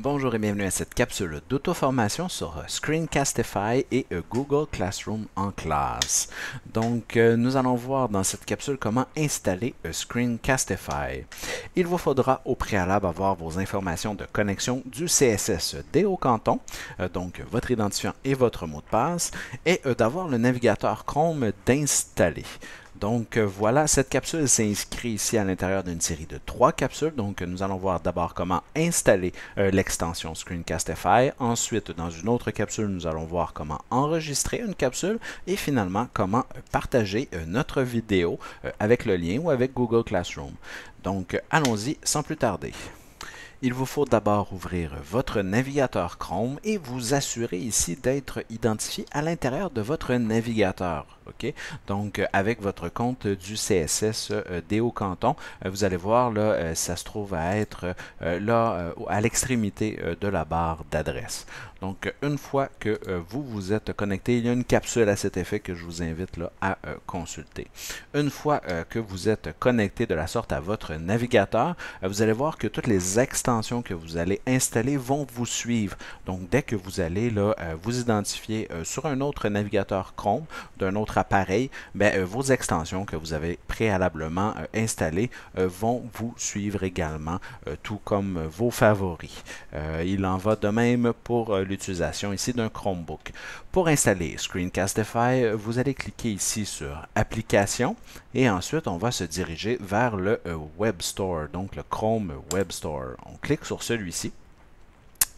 Bonjour et bienvenue à cette capsule d'auto-formation sur euh, Screencastify et euh, Google Classroom en classe. Donc, euh, nous allons voir dans cette capsule comment installer Screencastify. Il vous faudra au préalable avoir vos informations de connexion du CSS des Hauts canton, donc votre identifiant et votre mot de passe, et d'avoir le navigateur Chrome d'installer. Donc euh, voilà, cette capsule s'inscrit ici à l'intérieur d'une série de trois capsules. Donc nous allons voir d'abord comment installer euh, l'extension Screencastify. Ensuite, dans une autre capsule, nous allons voir comment enregistrer une capsule et finalement comment euh, partager notre vidéo avec le lien ou avec Google Classroom. Donc allons-y sans plus tarder il vous faut d'abord ouvrir votre navigateur Chrome et vous assurer ici d'être identifié à l'intérieur de votre navigateur. Donc, avec votre compte du CSS euh, Déo Canton, euh, vous allez voir, là, euh, ça se trouve à être là à l'extrémité de la barre d'adresse. Donc, une fois que vous vous êtes connecté, il y a une capsule à cet effet que je vous invite là, à consulter. Une fois que vous êtes connecté de la sorte à votre navigateur, vous allez voir que toutes les extensions que vous allez installer vont vous suivre. Donc, dès que vous allez là, euh, vous identifier euh, sur un autre navigateur Chrome, d'un autre appareil, mais ben, euh, vos extensions que vous avez préalablement installées vont vous suivre également, tout comme vos favoris. il en va de même pour l'utilisation ici d'un Chromebook. Pour installer Screencastify, vous allez cliquer ici sur applications et ensuite on va se diriger vers le Web Store, donc le Chrome Web Store. On clique sur celui-ci.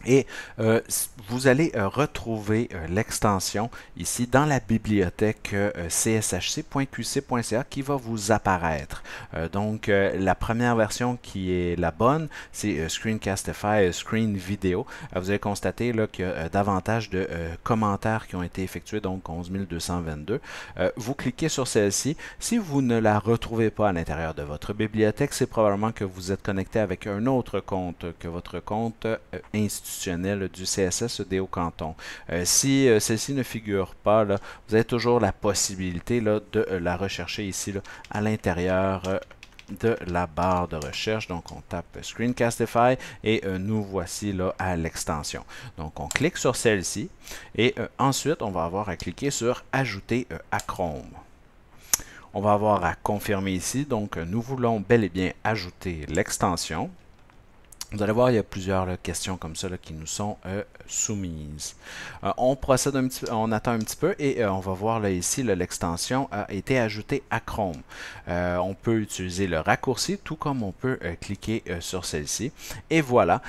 Et euh, vous allez euh, retrouver euh, l'extension ici dans la bibliothèque cshc.qc.ca qui va vous apparaître. donc, la première version qui est la bonne, c'est Screencastify Screen Video. vous allez constater qu'il y a davantage de commentaires qui ont été effectués, donc 11 222. vous cliquez sur celle-ci. Si vous ne la retrouvez pas à l'intérieur de votre bibliothèque, c'est probablement que vous êtes connecté avec un autre compte que votre compte institutionnel du CSS au canton. Euh, si euh, celle-ci ne figure pas, vous avez toujours la possibilité de euh, la rechercher ici à l'intérieur de la barre de recherche. Donc, on tape Screencastify et nous voici à l'extension. Donc, on clique sur celle-ci et ensuite, on va avoir à cliquer sur Ajouter à Chrome. On va avoir à confirmer ici. Donc, nous voulons bel et bien ajouter l'extension. Vous allez voir, il y a plusieurs questions comme ça qui nous sont euh, soumises. Euh, on procède un petit, on attend un petit peu et euh, on va voir là ici l'extension a été ajoutée à Chrome. on peut utiliser le raccourci tout comme on peut cliquer sur celle-ci. Et voilà,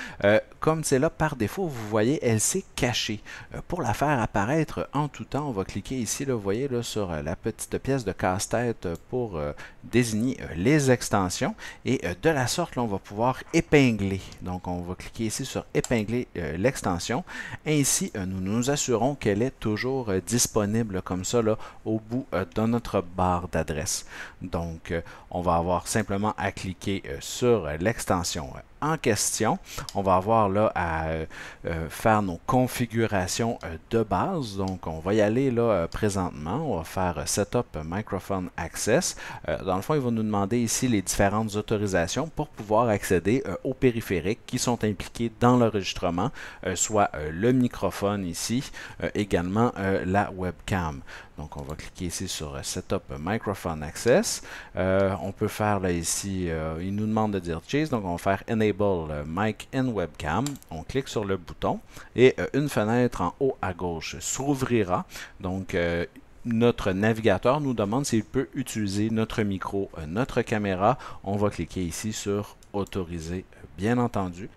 comme c'est là par défaut, vous voyez, elle s'est cachée. pour la faire apparaître en tout temps, on va cliquer ici, vous voyez sur la petite pièce de casse-tête pour désigner les extensions et de la sorte, là, on va pouvoir épingler donc, on va cliquer ici sur épingler euh, l'extension. Ainsi, euh, nous nous assurons qu'elle est toujours euh, disponible comme ça au bout de notre barre d'adresse. Donc, on va avoir simplement à cliquer sur l'extension en question. On va avoir là à euh, euh, faire nos configurations euh, de base. Donc, on va y aller là présentement. On va faire Setup Microphone Access. dans le fond, il va nous demander ici les différentes autorisations pour pouvoir accéder aux périphériques qui sont impliqués dans l'enregistrement, soit le microphone ici, également la webcam. Donc, on va cliquer ici sur Setup Microphone Access. on peut faire là ici, il nous demande de dire Chase, donc on va faire Enable euh, mic and Webcam. On clique sur le bouton et euh, une fenêtre en haut à gauche s'ouvrira. Donc, euh, notre navigateur nous demande s'il peut utiliser notre micro, notre caméra. On va cliquer ici sur autoriser, bien entendu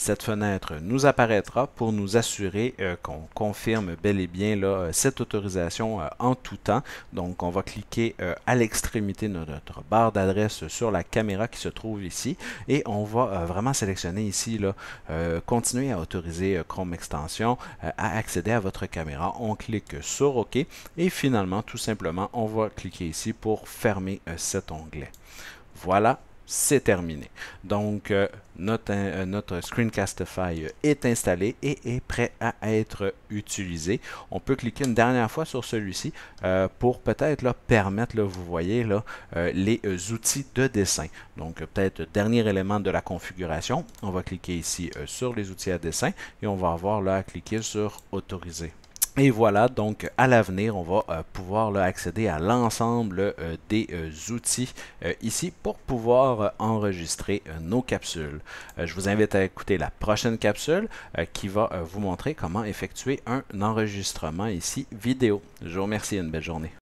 cette fenêtre nous apparaîtra pour nous assurer euh, qu'on confirme bel et bien là, euh, cette autorisation euh, en tout temps. Donc, on va cliquer à l'extrémité de notre barre d'adresse sur la caméra qui se trouve ici et on va vraiment sélectionner ici là, continuer à autoriser Chrome Extension à accéder à votre caméra. On clique sur OK et finalement, tout simplement, on va cliquer ici pour fermer cet onglet. Voilà, c'est terminé. Donc, euh, euh, notre, Screencastify euh, est installé et est prêt à être utilisé. On peut cliquer une dernière fois sur celui-ci pour peut-être permettre, là, vous voyez, là, les outils de dessin. Donc, peut-être dernier élément de la configuration. On va cliquer ici sur les outils à dessin et on va avoir là à cliquer sur « Autoriser ». Et voilà, donc à l'avenir, on va euh, pouvoir accéder à l'ensemble euh, des euh, outils ici pour pouvoir enregistrer nos capsules. je vous invite à écouter la prochaine capsule qui va vous montrer comment effectuer un enregistrement ici vidéo. Je vous remercie et une belle journée.